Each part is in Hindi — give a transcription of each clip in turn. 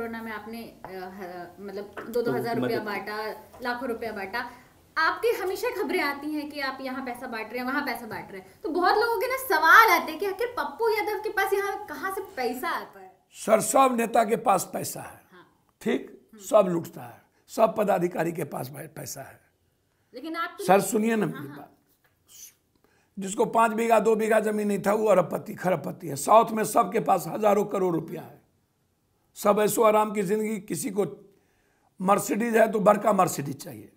कोरोना में आपने मतलब दो दो तो हजार रुपया बांटा लाखों रुपया बांटा आपके हमेशा खबरें आती हैं कि आप यहाँ पैसा बांट रहे हैं वहां पैसा बांट रहे हैं तो बहुत लोगों के ना सवाल आते हैं कि आखिर पप्पू यादव के पास यहाँ कहाँ से पैसा आता है सर सब नेता के पास पैसा है हाँ। ठीक हम्म। सब लुटता है सब पदाधिकारी के पास पैसा है लेकिन आप तो सर सुनिए ना हाँ, मेरी हाँ। बात जिसको पांच बीघा दो बीघा जमीन नहीं था वो अरबपति खरबपति है साउथ में सबके पास हजारों करोड़ रुपया है सब ऐसो आराम की ज़िंदगी किसी को मर्सिडीज है तो बड़का मर्सिडीज चाहिए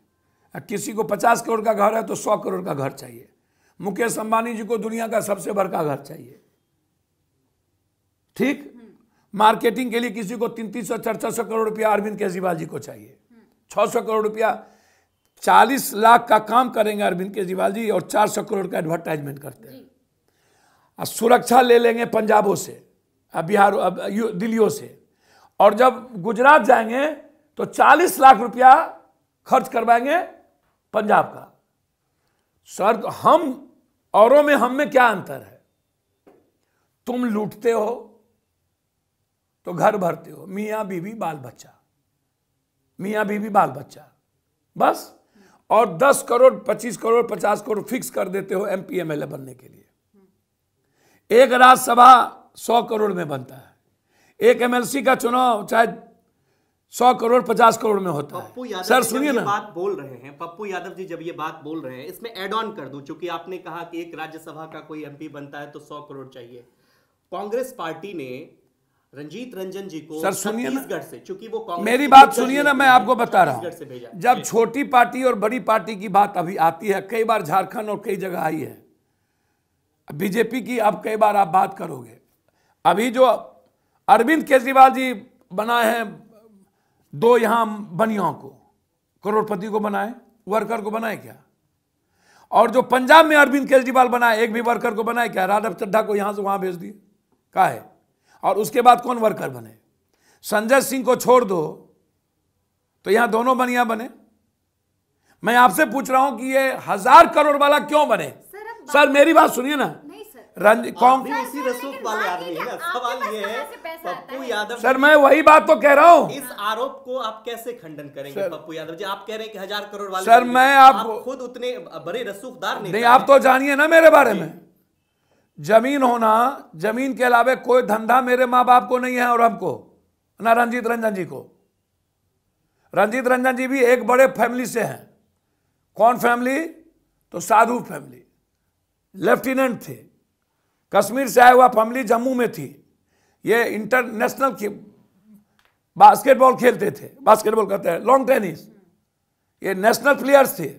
किसी को पचास करोड़ का घर है तो सौ करोड़ का घर चाहिए मुकेश अंबानी जी को दुनिया का सबसे बड़का घर चाहिए ठीक मार्केटिंग के लिए किसी को तीन तीन सौ चार चार सौ करोड़ रुपया अरविंद केजरीवाल जी को चाहिए छह सौ करोड़ रुपया चालीस लाख का काम करेंगे अरविंद केजरीवाल जी और चार सौ करोड़ का एडवर्टाइजमेंट करते हैं और सुरक्षा ले लेंगे पंजाबों से बिहार दिल्ली से और जब गुजरात जाएंगे तो 40 लाख रुपया खर्च करवाएंगे पंजाब का सर हम औरों में हम में क्या अंतर है तुम लूटते हो तो घर भरते हो मियाँ बीवी बाल बच्चा मियाँ बीवी बाल बच्चा बस और 10 करोड़ 25 करोड़ 50 करोड़ फिक्स कर देते हो एमपीएमएलए बनने के लिए एक राज्यसभा 100 करोड़ में बनता है एक एमएलसी का चुनाव चाहे सौ करोड़ पचास करोड़ में होता पप्पू यादव सर सुनिए ना बात बोल रहे हैं पप्पू यादव जी जब ये बात बोल रहे हैं इसमें एड ऑन कर दूं क्योंकि आपने कहा कि एक राज्यसभा का कोई एमपी बनता है तो सौ करोड़ चाहिए कांग्रेस पार्टी ने रंजीत रंजन जी को सर सुनिए ना से चूंकि वो मेरी बात सुनिए ना मैं आपको बता रहा हूँ जब छोटी पार्टी और बड़ी पार्टी की बात अभी आती है कई बार झारखंड और कई जगह आई है बीजेपी की अब कई बार आप बात करोगे अभी जो अरविंद केजरीवाल जी बनाए हैं दो यहां बनियों को करोड़पति को बनाए वर्कर को बनाए क्या और जो पंजाब में अरविंद केजरीवाल बनाए एक भी वर्कर को बनाए क्या राधव चड्ढा को यहां से वहां भेज दिए का है और उसके बाद कौन वर्कर बने संजय सिंह को छोड़ दो तो यहां दोनों बनिया बने मैं आपसे पूछ रहा हूं कि ये हजार करोड़ वाला क्यों बने सर, सर मेरी बात सुनिए ना हाँ, रसूख यादव सर मैं वही बात तो कह रहा हूँ इस आरोप को आप कैसे खंडन करेंगे पप्पू यादव जी आप कह रहे हैं कि हजार करोड़ वाले सर मैं आप खुद उतने बड़े रसूखदार नहीं आप तो जानिए ना मेरे बारे में जमीन होना जमीन के अलावा कोई धंधा मेरे माँ बाप को नहीं है और हमको ना रंजीत रंजन जी को रंजीत रंजन जी भी एक बड़े फैमिली से हैं कौन फैमिली तो साधु फैमिली लेफ्टिनेंट थे कश्मीर से आया हुआ फैमिली जम्मू में थी ये इंटरनेशनल बास्केटबॉल खेलते थे बास्केटबॉल कहते हैं लॉन्ग टेनिस ये नेशनल प्लेयर्स थे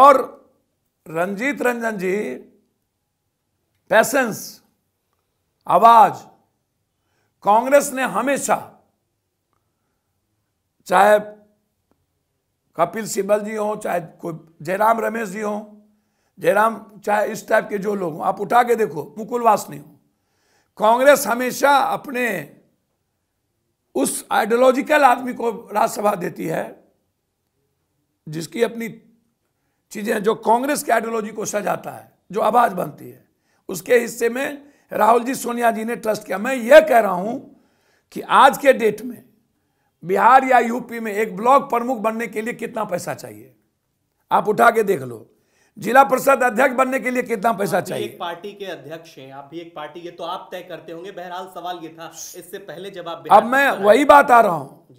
और रंजीत रंजन जी पैसेंस आवाज कांग्रेस ने हमेशा चाहे कपिल सिब्बल जी हों चाहे कोई जयराम रमेश जी हों जयराम चाहे इस टाइप के जो लोग हों आप उठा के देखो मुकुल वासनी हो कांग्रेस हमेशा अपने उस आइडियोलॉजिकल आदमी को राज्यसभा देती है जिसकी अपनी चीज़ें जो कांग्रेस की आइडियोलॉजी को सजाता है जो आवाज़ बनती है उसके हिस्से में राहुल जी सोनिया जी ने ट्रस्ट किया मैं ये कह रहा हूं कि आज के डेट में बिहार या यूपी में एक ब्लॉक प्रमुख बनने के लिए कितना पैसा चाहिए आप उठा के देख लो जिला परिषद अध्यक्ष बनने के लिए कितना पैसा चाहिए एक पार्टी के अध्यक्ष हैं आप भी एक पार्टी के तो आप तय करते होंगे बहरहाल सवाल ये था इससे पहले जब आप अब मैं वही बात आ रहा हूं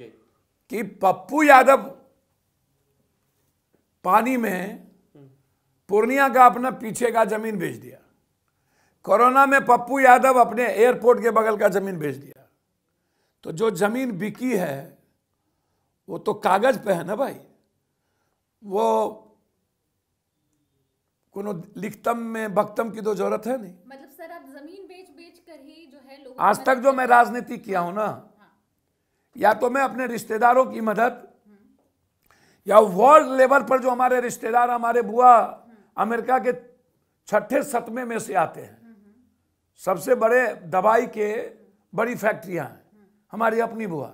कि पप्पू यादव पानी में हम्म। पूर्णिया का अपना पीछे का जमीन बेच दिया कोरोना में पप्पू यादव अपने एयरपोर्ट के बगल का जमीन बेच दिया तो जो जमीन बिकी है वो तो कागज पे है ना भाई वो कोनो लिखतम में भक्तम की तो जरूरत है नहीं मतलब सर आप जमीन बेच बेच कर ही जो है लोगों आज तक जो मैं राजनीति किया हूं ना हाँ। या तो मैं अपने रिश्तेदारों की मदद या वर्ल्ड लेवल पर जो हमारे रिश्तेदार हमारे बुआ अमेरिका के छठे सतमे में से आते हैं सबसे बड़े दवाई के बड़ी फैक्ट्रियां हैं हमारी अपनी बुआ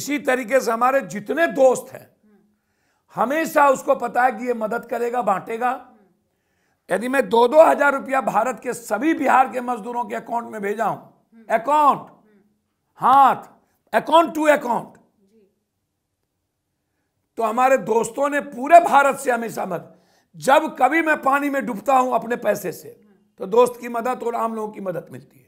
इसी तरीके से हमारे जितने दोस्त हैं हमेशा उसको पता है कि ये मदद करेगा बांटेगा यदि मैं दो दो हजार रुपया भारत के सभी बिहार के मजदूरों के अकाउंट में भेजा हूं अकाउंट हाथ अकाउंट टू अकाउंट तो हमारे दोस्तों ने पूरे भारत से हमेशा मत जब कभी मैं पानी में डूबता हूं अपने पैसे से तो दोस्त की मदद और आम लोगों की मदद मिलती है